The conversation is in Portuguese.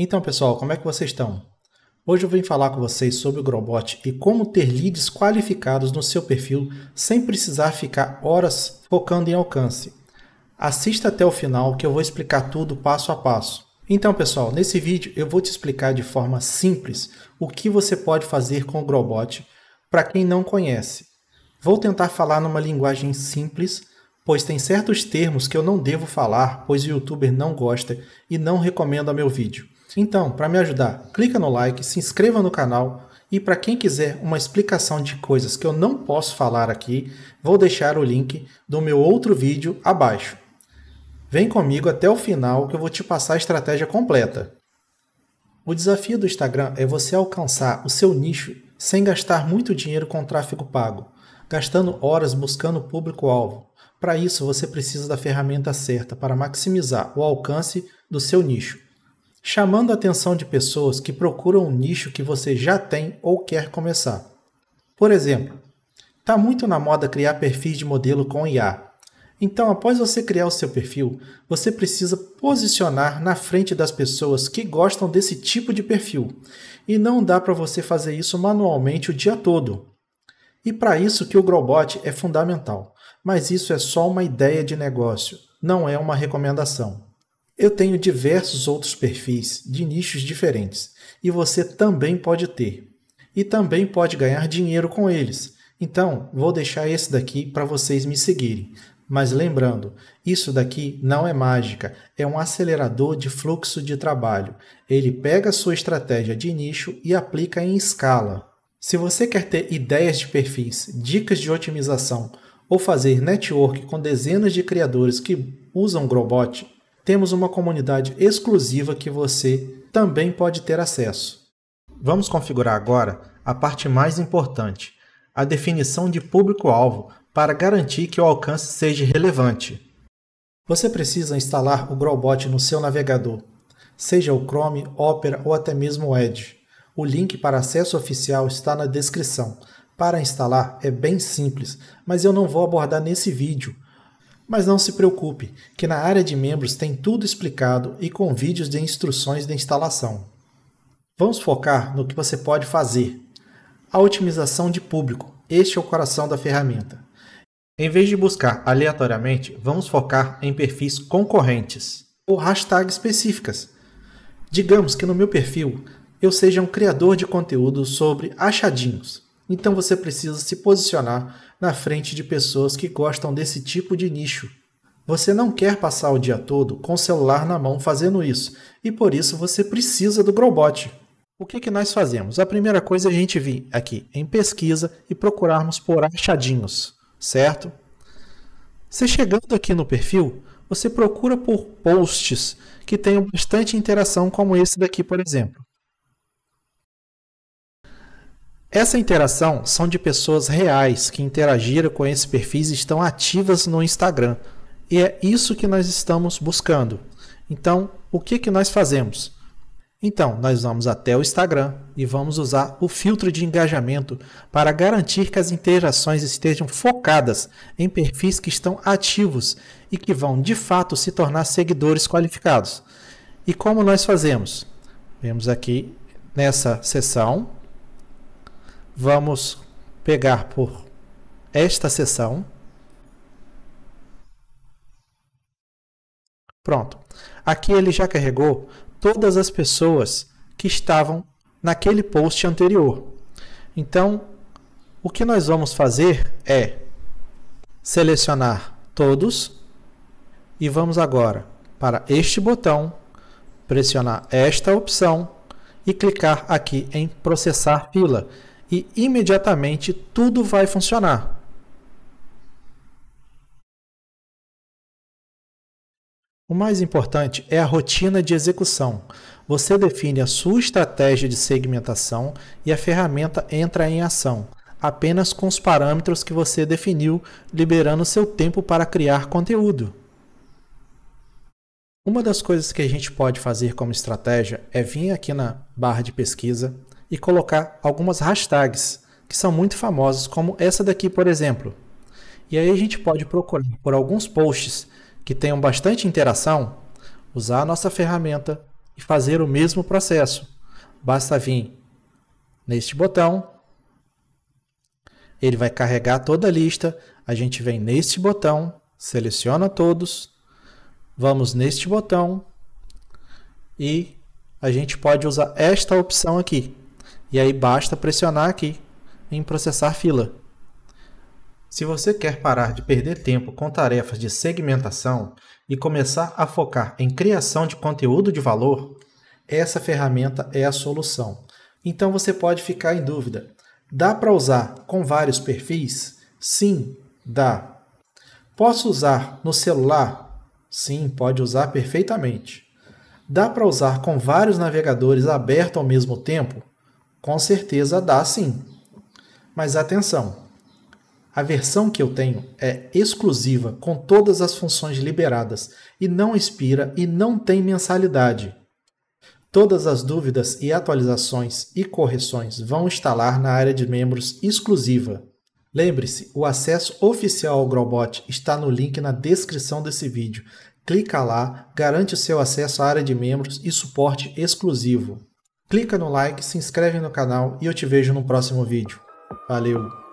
Então, pessoal, como é que vocês estão? Hoje eu vim falar com vocês sobre o Growbot e como ter leads qualificados no seu perfil sem precisar ficar horas focando em alcance. Assista até o final que eu vou explicar tudo passo a passo. Então, pessoal, nesse vídeo eu vou te explicar de forma simples o que você pode fazer com o Growbot para quem não conhece. Vou tentar falar numa linguagem simples, pois tem certos termos que eu não devo falar, pois o youtuber não gosta e não recomenda meu vídeo. Então, para me ajudar, clica no like, se inscreva no canal e para quem quiser uma explicação de coisas que eu não posso falar aqui, vou deixar o link do meu outro vídeo abaixo. Vem comigo até o final que eu vou te passar a estratégia completa. O desafio do Instagram é você alcançar o seu nicho sem gastar muito dinheiro com tráfego pago, gastando horas buscando público-alvo. Para isso, você precisa da ferramenta certa para maximizar o alcance do seu nicho chamando a atenção de pessoas que procuram um nicho que você já tem ou quer começar. Por exemplo, está muito na moda criar perfis de modelo com IA. Então, após você criar o seu perfil, você precisa posicionar na frente das pessoas que gostam desse tipo de perfil. E não dá para você fazer isso manualmente o dia todo. E para isso que o Growbot é fundamental. Mas isso é só uma ideia de negócio, não é uma recomendação. Eu tenho diversos outros perfis de nichos diferentes e você também pode ter. E também pode ganhar dinheiro com eles. Então, vou deixar esse daqui para vocês me seguirem. Mas lembrando, isso daqui não é mágica, é um acelerador de fluxo de trabalho. Ele pega a sua estratégia de nicho e aplica em escala. Se você quer ter ideias de perfis, dicas de otimização ou fazer network com dezenas de criadores que usam Growbot, temos uma comunidade exclusiva que você também pode ter acesso. Vamos configurar agora a parte mais importante, a definição de público-alvo para garantir que o alcance seja relevante. Você precisa instalar o Growbot no seu navegador, seja o Chrome, Opera ou até mesmo o Edge. O link para acesso oficial está na descrição. Para instalar é bem simples, mas eu não vou abordar nesse vídeo. Mas não se preocupe, que na área de membros tem tudo explicado e com vídeos de instruções de instalação. Vamos focar no que você pode fazer. A otimização de público, este é o coração da ferramenta. Em vez de buscar aleatoriamente, vamos focar em perfis concorrentes ou hashtags específicas. Digamos que no meu perfil eu seja um criador de conteúdo sobre achadinhos. Então você precisa se posicionar na frente de pessoas que gostam desse tipo de nicho. Você não quer passar o dia todo com o celular na mão fazendo isso, e por isso você precisa do Growbot. O que, que nós fazemos? A primeira coisa é a gente vir aqui em pesquisa e procurarmos por achadinhos, certo? Você chegando aqui no perfil, você procura por posts que tenham bastante interação, como esse daqui, por exemplo. Essa interação são de pessoas reais que interagiram com esse perfis e estão ativas no Instagram. E é isso que nós estamos buscando. Então, o que, que nós fazemos? Então, nós vamos até o Instagram e vamos usar o filtro de engajamento para garantir que as interações estejam focadas em perfis que estão ativos e que vão de fato se tornar seguidores qualificados. E como nós fazemos? Vemos aqui nessa seção vamos pegar por esta sessão. Pronto. Aqui ele já carregou todas as pessoas que estavam naquele post anterior. Então, o que nós vamos fazer é selecionar todos e vamos agora para este botão, pressionar esta opção e clicar aqui em processar fila e imediatamente tudo vai funcionar. O mais importante é a rotina de execução. Você define a sua estratégia de segmentação e a ferramenta entra em ação, apenas com os parâmetros que você definiu, liberando seu tempo para criar conteúdo. Uma das coisas que a gente pode fazer como estratégia é vir aqui na barra de pesquisa, e colocar algumas hashtags que são muito famosas, como essa daqui, por exemplo. E aí a gente pode procurar por alguns posts que tenham bastante interação, usar a nossa ferramenta e fazer o mesmo processo. Basta vir neste botão, ele vai carregar toda a lista, a gente vem neste botão, seleciona todos, vamos neste botão e a gente pode usar esta opção aqui, e aí basta pressionar aqui em processar fila. Se você quer parar de perder tempo com tarefas de segmentação e começar a focar em criação de conteúdo de valor, essa ferramenta é a solução. Então você pode ficar em dúvida: dá para usar com vários perfis? Sim, dá. Posso usar no celular? Sim, pode usar perfeitamente. Dá para usar com vários navegadores abertos ao mesmo tempo? Com certeza dá sim. Mas atenção! A versão que eu tenho é exclusiva, com todas as funções liberadas, e não expira e não tem mensalidade. Todas as dúvidas e atualizações e correções vão instalar na área de membros exclusiva. Lembre-se, o acesso oficial ao Growbot está no link na descrição desse vídeo. Clica lá, garante o seu acesso à área de membros e suporte exclusivo clica no like, se inscreve no canal e eu te vejo no próximo vídeo. Valeu!